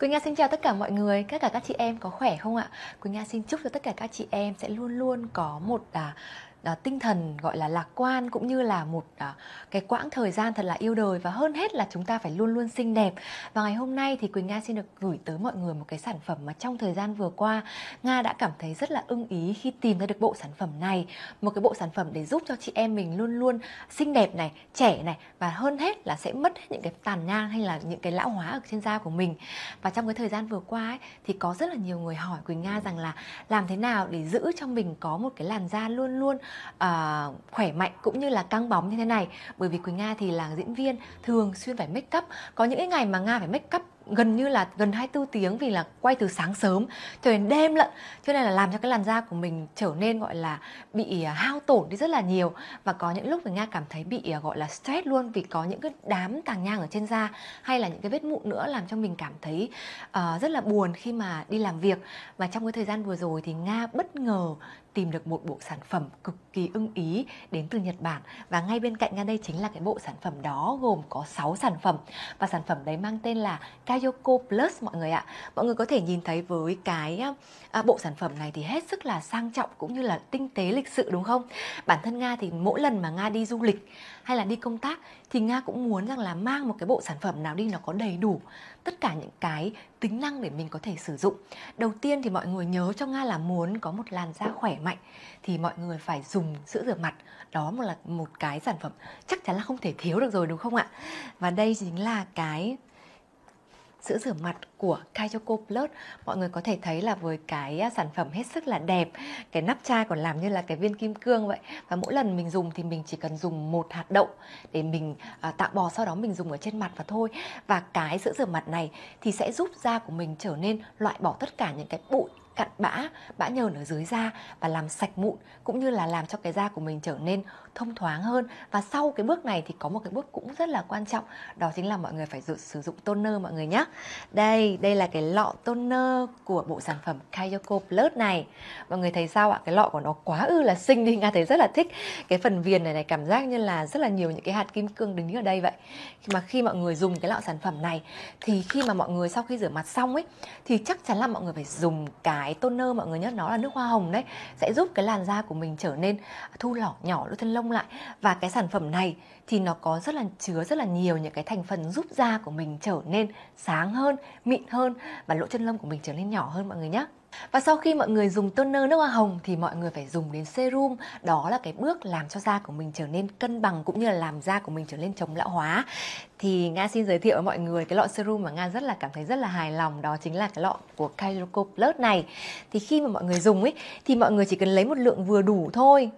Quỳnh Nga xin chào tất cả mọi người, tất cả các chị em có khỏe không ạ? Quỳnh Nga xin chúc cho tất cả các chị em sẽ luôn luôn có một à, à, tinh thần gọi là lạc quan cũng như là một à, cái quãng thời gian thật là yêu đời và hơn hết là chúng ta phải luôn luôn xinh đẹp và ngày hôm nay thì Quỳnh Nga xin được gửi tới mọi người một cái sản phẩm mà trong thời gian vừa qua Nga đã cảm thấy rất là ưng ý khi tìm ra được bộ sản phẩm này một cái bộ sản phẩm để giúp cho chị em mình luôn luôn xinh đẹp này trẻ này và hơn hết là sẽ mất hết những cái tàn nhang hay là những cái lão hóa ở trên da của mình và trong cái thời gian vừa qua ấy, thì có rất là nhiều người hỏi Quỳnh Nga rằng là làm thế nào để giữ cho mình có một cái làn da luôn luôn uh, khỏe mạnh cũng như là căng bóng như thế này bởi vì Quỳnh Nga thì là diễn viên thường xuyên phải make up có những cái ngày mà Nga phải make up gần như là gần 24 tiếng vì là quay từ sáng sớm cho đến đêm lận cho nên là làm cho cái làn da của mình trở nên gọi là bị à, hao tổn đi rất là nhiều và có những lúc thì nga cảm thấy bị à, gọi là stress luôn vì có những cái đám tàng nhang ở trên da hay là những cái vết mụn nữa làm cho mình cảm thấy uh, rất là buồn khi mà đi làm việc và trong cái thời gian vừa rồi thì nga bất ngờ tìm được một bộ sản phẩm cực kỳ ưng ý đến từ Nhật Bản và ngay bên cạnh ngay đây chính là cái bộ sản phẩm đó gồm có 6 sản phẩm và sản phẩm đấy mang tên là Kayoko Plus mọi người ạ. Mọi người có thể nhìn thấy với cái à, bộ sản phẩm này thì hết sức là sang trọng cũng như là tinh tế lịch sự đúng không? Bản thân Nga thì mỗi lần mà Nga đi du lịch hay là đi công tác thì Nga cũng muốn rằng là mang một cái bộ sản phẩm nào đi nó có đầy đủ tất cả những cái tính năng để mình có thể sử dụng đầu tiên thì mọi người nhớ cho nga là muốn có một làn da khỏe mạnh thì mọi người phải dùng sữa rửa mặt đó một là một cái sản phẩm chắc chắn là không thể thiếu được rồi đúng không ạ và đây chính là cái sữa rửa mặt của Kayoko Plus mọi người có thể thấy là với cái à, sản phẩm hết sức là đẹp cái nắp chai còn làm như là cái viên kim cương vậy và mỗi lần mình dùng thì mình chỉ cần dùng một hạt đậu để mình à, tạo bò sau đó mình dùng ở trên mặt và thôi và cái sữa rửa mặt này thì sẽ giúp da của mình trở nên loại bỏ tất cả những cái bụi cặn bã, bã nhờn ở dưới da và làm sạch mụn cũng như là làm cho cái da của mình trở nên thông thoáng hơn. Và sau cái bước này thì có một cái bước cũng rất là quan trọng, đó chính là mọi người phải dự, sử dụng toner mọi người nhé. Đây, đây là cái lọ toner của bộ sản phẩm Kayoko Plus này. Mọi người thấy sao ạ? Cái lọ của nó quá ư là xinh đi, Nga thấy rất là thích. Cái phần viền này này cảm giác như là rất là nhiều những cái hạt kim cương đính ở đây vậy. Khi mà khi mọi người dùng cái lọ sản phẩm này thì khi mà mọi người sau khi rửa mặt xong ấy thì chắc chắn là mọi người phải dùng cái cái toner mọi người nhớ nó là nước hoa hồng đấy sẽ giúp cái làn da của mình trở nên thu lỏ nhỏ lỗ chân lông lại và cái sản phẩm này thì nó có rất là chứa rất là nhiều những cái thành phần giúp da của mình trở nên sáng hơn mịn hơn và lỗ chân lông của mình trở nên nhỏ hơn mọi người nhé và sau khi mọi người dùng toner nước hoa hồng thì mọi người phải dùng đến serum, đó là cái bước làm cho da của mình trở nên cân bằng cũng như là làm da của mình trở nên chống lão hóa. Thì Nga xin giới thiệu với mọi người cái lọ serum mà Nga rất là cảm thấy rất là hài lòng đó chính là cái lọ của Kyloco Plus này. Thì khi mà mọi người dùng ấy thì mọi người chỉ cần lấy một lượng vừa đủ thôi,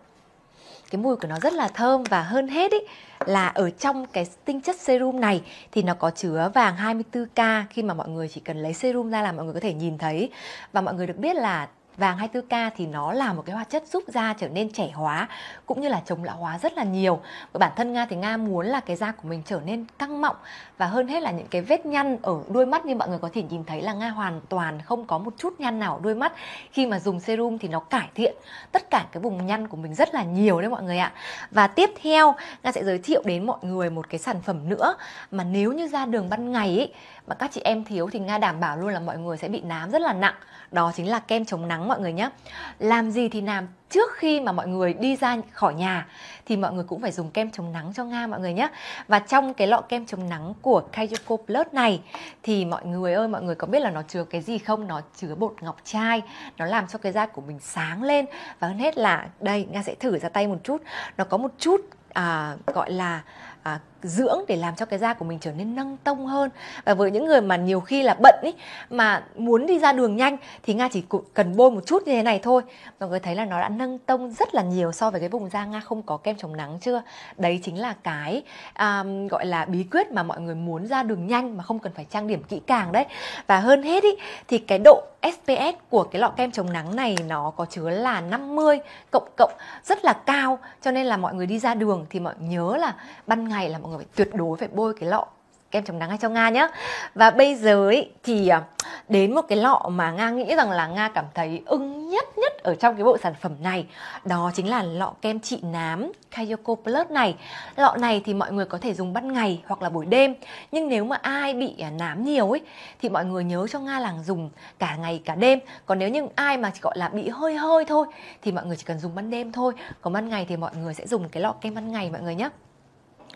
cái mùi của nó rất là thơm và hơn hết ý, là ở trong cái tinh chất serum này thì nó có chứa vàng 24K khi mà mọi người chỉ cần lấy serum ra là mọi người có thể nhìn thấy và mọi người được biết là vàng 24K thì nó là một cái hoạt chất giúp da trở nên trẻ hóa cũng như là chống lão hóa rất là nhiều. Và bản thân Nga thì Nga muốn là cái da của mình trở nên căng mọng và hơn hết là những cái vết nhăn ở đuôi mắt như mọi người có thể nhìn thấy là Nga hoàn toàn không có một chút nhăn nào ở đuôi mắt. Khi mà dùng serum thì nó cải thiện tất cả cái vùng nhăn của mình rất là nhiều đấy mọi người ạ. Và tiếp theo Nga sẽ giới thiệu đến mọi người một cái sản phẩm nữa mà nếu như da đường ban ngày ấy, mà các chị em thiếu thì Nga đảm bảo luôn là mọi người sẽ bị nám rất là nặng. Đó chính là kem chống nắng trắng mọi người nhé làm gì thì làm trước khi mà mọi người đi ra khỏi nhà thì mọi người cũng phải dùng kem chống nắng cho Nga mọi người nhé. Và trong cái lọ kem chống nắng của Kajiko Plus này thì mọi người ơi mọi người có biết là nó chứa cái gì không? Nó chứa bột ngọc trai, nó làm cho cái da của mình sáng lên và hơn hết là đây Nga sẽ thử ra tay một chút. Nó có một chút à, gọi là à, dưỡng để làm cho cái da của mình trở nên nâng tông hơn và với những người mà nhiều khi là bận ý mà muốn đi ra đường nhanh thì nga chỉ cần bôi một chút như thế này thôi mọi người thấy là nó đã nâng tông rất là nhiều so với cái vùng da nga không có kem chống nắng chưa đấy chính là cái um, gọi là bí quyết mà mọi người muốn ra đường nhanh mà không cần phải trang điểm kỹ càng đấy và hơn hết ý thì cái độ SPS của cái lọ kem chống nắng này nó có chứa là 50 cộng cộng rất là cao cho nên là mọi người đi ra đường thì mọi nhớ là ban ngày là mọi người phải tuyệt đối phải bôi cái lọ kem chống nắng hay cho Nga nhé Và bây giờ ấy, thì à, đến một cái lọ mà Nga nghĩ rằng là Nga cảm thấy ưng nhất nhất ở trong cái bộ sản phẩm này Đó chính là lọ kem trị nám Kayoko Plus này Lọ này thì mọi người có thể dùng ban ngày hoặc là buổi đêm Nhưng nếu mà ai bị à, nám nhiều ấy thì mọi người nhớ cho Nga làng dùng cả ngày cả đêm Còn nếu như ai mà chỉ gọi là bị hơi hơi thôi thì mọi người chỉ cần dùng ban đêm thôi Còn ban ngày thì mọi người sẽ dùng cái lọ kem ban ngày mọi người nhé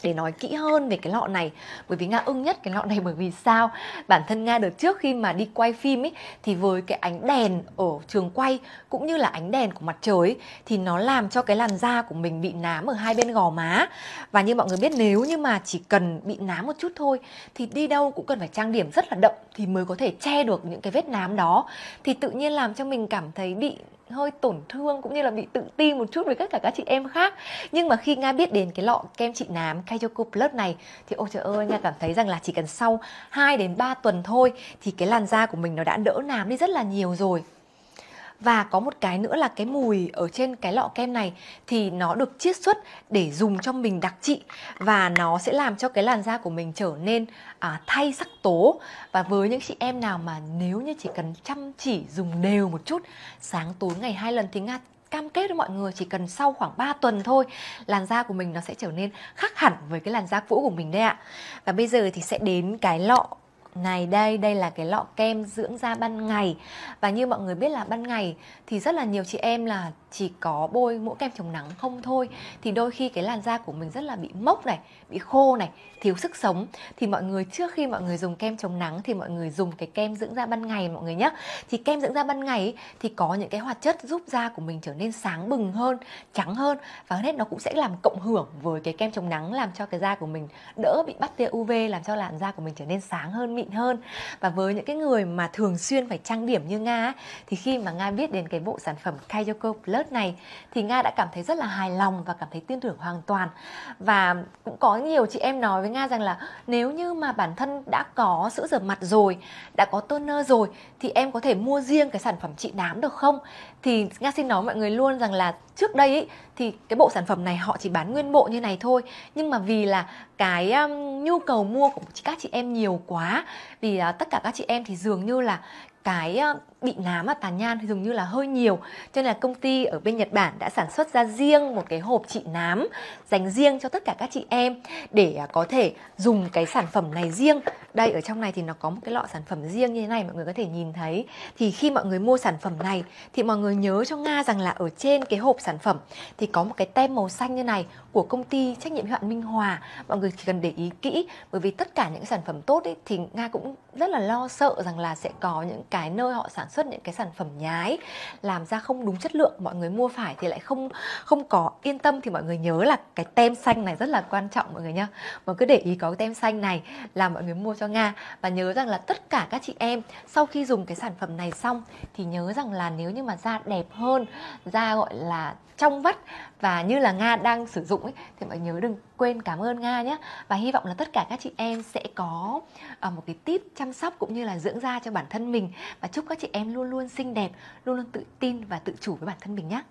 để nói kỹ hơn về cái lọ này bởi vì nga ưng nhất cái lọ này bởi vì sao bản thân nga đợt trước khi mà đi quay phim ấy thì với cái ánh đèn ở trường quay cũng như là ánh đèn của mặt trời ấy, thì nó làm cho cái làn da của mình bị nám ở hai bên gò má và như mọi người biết nếu như mà chỉ cần bị nám một chút thôi thì đi đâu cũng cần phải trang điểm rất là đậm thì mới có thể che được những cái vết nám đó thì tự nhiên làm cho mình cảm thấy bị hơi tổn thương cũng như là bị tự ti một chút với tất cả các chị em khác nhưng mà khi nga biết đến cái lọ kem trị nám Kayoko Plus này thì ôi trời ơi nga cảm thấy rằng là chỉ cần sau 2 đến 3 tuần thôi thì cái làn da của mình nó đã đỡ nám đi rất là nhiều rồi và có một cái nữa là cái mùi ở trên cái lọ kem này thì nó được chiết xuất để dùng cho mình đặc trị và nó sẽ làm cho cái làn da của mình trở nên à, thay sắc tố và với những chị em nào mà nếu như chỉ cần chăm chỉ dùng đều một chút sáng tối ngày hai lần thì nga cam kết với mọi người chỉ cần sau khoảng 3 tuần thôi làn da của mình nó sẽ trở nên khác hẳn với cái làn da cũ của mình đây ạ và bây giờ thì sẽ đến cái lọ này đây đây là cái lọ kem dưỡng da ban ngày và như mọi người biết là ban ngày thì rất là nhiều chị em là chỉ có bôi mỗi kem chống nắng không thôi thì đôi khi cái làn da của mình rất là bị mốc này bị khô này thiếu sức sống thì mọi người trước khi mọi người dùng kem chống nắng thì mọi người dùng cái kem dưỡng da ban ngày mọi người nhé thì kem dưỡng da ban ngày ấy, thì có những cái hoạt chất giúp da của mình trở nên sáng bừng hơn trắng hơn và hết nó cũng sẽ làm cộng hưởng với cái kem chống nắng làm cho cái da của mình đỡ bị bắt tia UV làm cho làn da của mình trở nên sáng hơn mịn mịn hơn và với những cái người mà thường xuyên phải trang điểm như nga ấy, thì khi mà nga biết đến cái bộ sản phẩm Kayoko Plus này thì nga đã cảm thấy rất là hài lòng và cảm thấy tin tưởng hoàn toàn và cũng có nhiều chị em nói với nga rằng là nếu như mà bản thân đã có sữa rửa mặt rồi đã có toner rồi thì em có thể mua riêng cái sản phẩm trị nám được không thì nga xin nói mọi người luôn rằng là trước đây ấy, thì cái bộ sản phẩm này họ chỉ bán nguyên bộ như này thôi nhưng mà vì là cái um, nhu cầu mua của các chị em nhiều quá vì à, tất cả các chị em thì dường như là cái bị nám và tàn nhang thì dường như là hơi nhiều cho nên là công ty ở bên Nhật Bản đã sản xuất ra riêng một cái hộp trị nám dành riêng cho tất cả các chị em để à, có thể dùng cái sản phẩm này riêng đây ở trong này thì nó có một cái lọ sản phẩm riêng như thế này mọi người có thể nhìn thấy thì khi mọi người mua sản phẩm này thì mọi người nhớ cho Nga rằng là ở trên cái hộp sản phẩm thì có một cái tem màu xanh như này của công ty trách nhiệm hữu hạn Minh Hòa mọi người chỉ cần để ý kỹ bởi vì tất cả những sản phẩm tốt ấy, thì Nga cũng rất là lo sợ rằng là sẽ có những cái cái nơi họ sản xuất những cái sản phẩm nhái làm ra không đúng chất lượng mọi người mua phải thì lại không không có yên tâm thì mọi người nhớ là cái tem xanh này rất là quan trọng mọi người nhá mà cứ để ý có cái tem xanh này là mọi người mua cho nga và nhớ rằng là tất cả các chị em sau khi dùng cái sản phẩm này xong thì nhớ rằng là nếu như mà da đẹp hơn da gọi là trong vắt và như là nga đang sử dụng ấy, thì mọi nhớ đừng quên cảm ơn nga nhé và hy vọng là tất cả các chị em sẽ có à, một cái tip chăm sóc cũng như là dưỡng da cho bản thân mình và chúc các chị em luôn luôn xinh đẹp luôn luôn tự tin và tự chủ với bản thân mình nhé